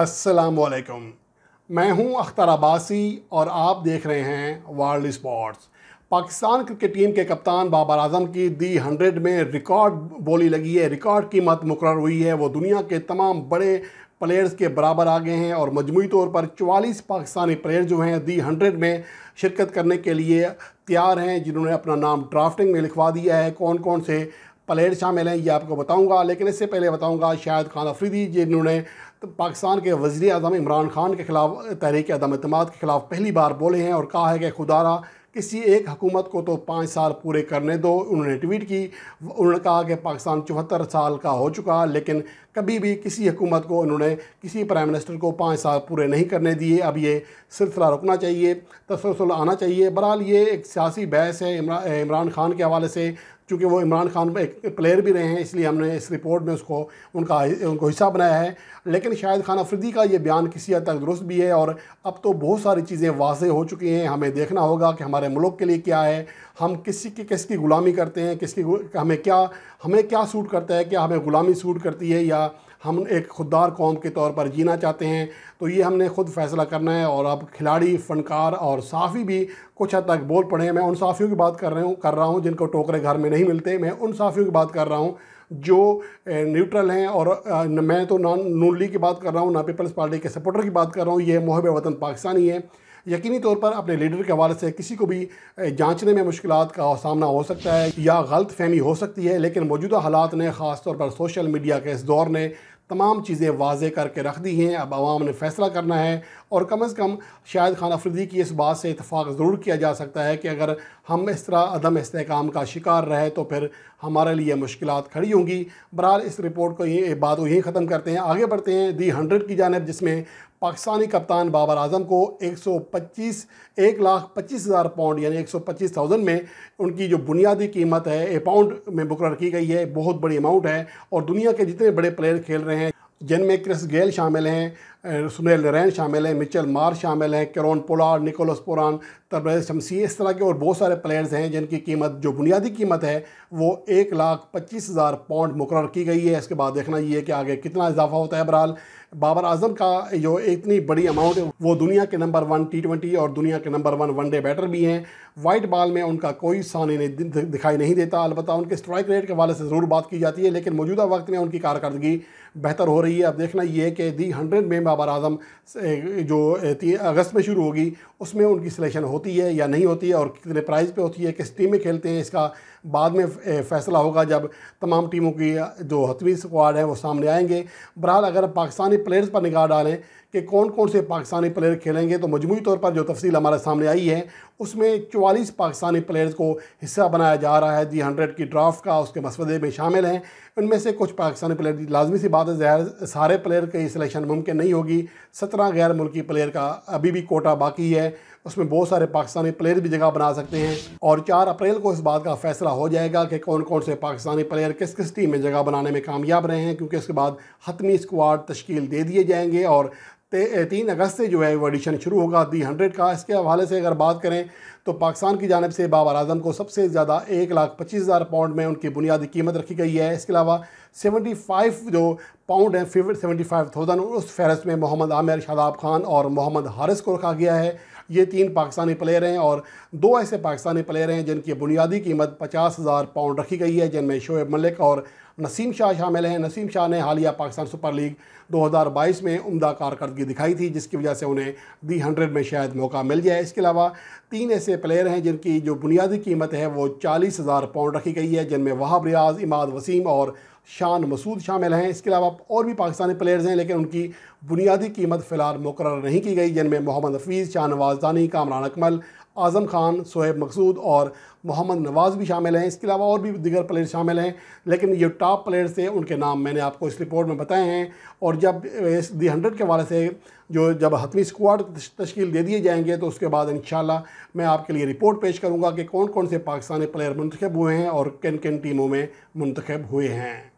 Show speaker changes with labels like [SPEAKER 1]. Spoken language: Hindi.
[SPEAKER 1] असलकम मैं हूं अख्तर अब्बासी और आप देख रहे हैं world sports Pakistan cricket team के कप्तान बाबर आजम की दी हंड्रेड में रिकॉर्ड बोली लगी है रिकॉर्ड कीमत मुकर हुई है वो दुनिया के तमाम बड़े प्लेयर्स के बराबर आ गए हैं और मजमू तौर पर 44 पाकिस्तानी प्लेयर जो हैं दी हंड्रेड में शिरकत करने के लिए तैयार हैं जिन्होंने अपना नाम ड्राफ्टिंग में लिखवा दिया है कौन कौन से प्लेयर शामिल हैं ये आपको बताऊँगा लेकिन इससे पहले बताऊँगा शायद खान अफरीदी जिन्होंने तो पाकिस्तान के वजी अजम इमरान खान के खिलाफ तहरीक अदम अतमाद के खिलाफ पहली बार बोले हैं और कहा है कि खुदारा किसी एक हकूमत को तो पाँच साल पूरे करने दो उन्होंने ट्वीट की उन्होंने कहा कि पाकिस्तान चौहत्तर साल का हो चुका लेकिन कभी भी किसी हुकूमत को उन्होंने किसी प्राइम मिनिस्टर को पाँच साल पूरे नहीं करने दिए अब ये सिलसिला रुकना चाहिए तसलसल आना चाहिए बहरहाल ये एक सियासी बहस है इमरान खान के हवाले से चूँकि वो इमरान खान एक प्लेयर भी रहे हैं इसलिए हमने इस रिपोर्ट में उसको उनका उनको हिस्सा बनाया है लेकिन शाहिद खान अफरीदी का ये बयान किसी हद तक दुरुस्त भी है और अब तो बहुत सारी चीज़ें वाजे हो चुकी हैं हमें देखना होगा कि हमारे हमारे मुल्क के लिए क्या है हम किसी की किसकी ग़ुलामी करते हैं किसकी हमें क्या हमें क्या सूट करता है क्या हमें ग़ुलामी सूट करती है या हम एक खुददार कौम के तौर पर जीना चाहते हैं तो ये हमने ख़ुद फ़ैसला करना है और अब खिलाड़ी फ़नकार और साफ़ी भी कुछ हद तक बोल पड़े हैं मैं उन साफ़ियों की बात कर रहा हूँ कर रहा हूँ जिनको टोकरे घर में नहीं मिलते मैं उन साफ़ियों की बात कर रहा हूँ जो न्यूट्रल हैं और मैं तो ना नून लीग की बात कर रहा हूँ ना पीपल्स पार्टी के सपोर्टर की बात कर रहा हूँ ये मोहब वतन पाकिस्तानी है यकीनी तौर पर अपने लीडर के हवाले से किसी को भी जांचने में मुश्किल का सामना हो सकता है या गलत फहमी हो सकती है लेकिन मौजूदा हालात ने ख़ासतौर पर सोशल मीडिया के इस दौर ने तमाम चीज़ें वाजे करके रख दी हैं अब आवाम ने फैसला करना है और कम अज़ कम शायद खान अफरीदी की इस बात से इतफाक़ ज़रूर किया जा सकता है कि अगर हम इस तरह अदम इसकाम का शिकार रहे तो फिर हमारे लिए मुश्किल खड़ी होंगी बहरहाल इस रिपोर्ट को ये बात यहीं ख़त्म करते हैं आगे बढ़ते हैं दी हंड्रेड की जानब जिसमें पाकिस्तानी कप्तान बाबर आजम को 125 एक लाख पच्चीस हज़ार पाउंड यानी एक सौ पच्चीस थाउजेंड में उनकी जो बुनियादी कीमत है ए पाउंड में बुकर की गई है बहुत बड़ी अमाउंट है और दुनिया के जितने बड़े प्लेयर खेल रहे हैं जिनमें क्रिस गेल शामिल हैं सुनील नरैन शामिल हैं मिचल मार शामिल हैं किरोन पोलार निकोलस पुरान तरबेज शमसी इस तरह के और बहुत सारे प्लेयर्स हैं जिनकी कीमत जो बुनियादी कीमत है वो एक लाख पच्चीस हज़ार पाउंड मुकर की गई है इसके बाद देखना ये है कि आगे कितना इजाफा होता है बहरहाल बाबर आजम का जो इतनी बड़ी अमाउंट है वो दुनिया के नंबर वन टी ट्वेंटी और दुनिया के नंबर वन वनडे बैटर भी हैं वाइट बॉल में उनका कोई सानी नहीं दिखाई नहीं देता अलबत्त उनके स्ट्राइक रेट के हवाले से ज़रूर बात की जाती है लेकिन मौजूदा वक्त में उनकी कारकर्दगी बेहतर हो रही है अब देखना ये है कि दी हंड्रेड में बाबर आजम जो अगस्त में शुरू होगी उसमें उनकी सिलेक्शन होती है या नहीं होती है और कितने प्राइज़ पे होती है किस टीम में खेलते हैं इसका बाद में फैसला होगा जब तमाम टीमों की जो हतवी स्क्वाड है वो सामने आएंगे बहरहाल अगर पाकिस्तानी प्लेयर्स पर निगाह डालें कि कौन कौन से पाकिस्तानी प्लेयर खेलेंगे तो मजमू तौर पर जो तफसील हमारे सामने आई है उसमें चवालीस पाकिस्तानी प्लेयर्स को हिस्सा बनाया जा रहा है जी हंड्रेड की ड्राफ्ट का उसके मसवदे में शामिल हैं उनमें से कुछ पाकिस्तानी प्लेयर लाजमी सी बात है सारे प्लेयर की सिलेक्शन मुमकिन नहीं होगी सत्रह गैर मुल्की प्लेयर का अभी भी कोटा बाकी है उसमें बहुत सारे पाकिस्तानी प्लेयर भी जगह बना सकते हैं और चार अप्रैल को इस बात का फैसला हो जाएगा कि कौन कौन से पाकिस्तानी प्लेयर किस किस टीम में जगह बनाने में कामयाब रहे हैं क्योंकि उसके बाद हतमी स्क्वाड तश्कील दे दिए जाएंगे और तीन अगस्त से जो है वो एडिशन शुरू होगा दी हंड्रेड का इसके हवाले से अगर बात करें तो पाकिस्तान की जानब से बाबर आजम को सबसे ज़्यादा एक लाख पच्चीस हज़ार पाउंड में उनकी बुनियादी कीमत रखी गई है इसके अलावा सेवेंटी फाइव जो पाउंड हैं फिफ्ट सेवेंटी फाइव थाउजेंड उस फहरस्त में मोहम्मद आमिर शादाब खान और मोहम्मद हारिस को रखा गया है ये तीन पाकिस्तानी प्लेयर हैं और दो ऐसे पाकिस्तानी प्लेयर हैं जिनकी बुनियादी कीमत पचास हज़ार पाउंड रखी गई है जिनमें शोएब मलिक और नसीम शाह शामिल हैं नसीम शाह ने हालिया पाकिस्तान सुपर लीग 2022 में उमदा कारकर्दगी दिखाई थी जिसकी वजह से उन्हें दी हंड्रेड में शायद मौका मिल जाए इसके अलावा तीन ऐसे प्लेयर हैं जिनकी जो बुनियादी कीमत है वो चालीस हज़ार पाउंड रखी गई है जिनमें वहाब रियाज इमाद वसीम और शान मसूद शामिल हैं इसके अलावा और भी पाकिस्तानी प्लेयर्स हैं लेकिन उनकी बुनियादी कीमत फ़िलहाल मुकर नहीं की गई जिनमें मोहम्मद हफीज़ शाह नवाज दानी कामरान अकमल आज़म खान सोहेब मकसूद और मोहम्मद नवाज भी शामिल हैं इसके अलावा और भी दिगर प्लेयर शामिल हैं लेकिन ये टॉप प्लेयर्स थे उनके नाम मैंने आपको इस रिपोर्ट में बताए हैं और जब इस दी हंड्रेड के वाले से जो जब हतमी स्क्वाड तश्कील दे दिए जाएंगे तो उसके बाद इन मैं आपके लिए रिपोर्ट पेश करूँगा कि कौन कौन से पाकिस्तानी प्लेयर मंतखब हुए हैं और किन किन टीमों में मंतखब हुए हैं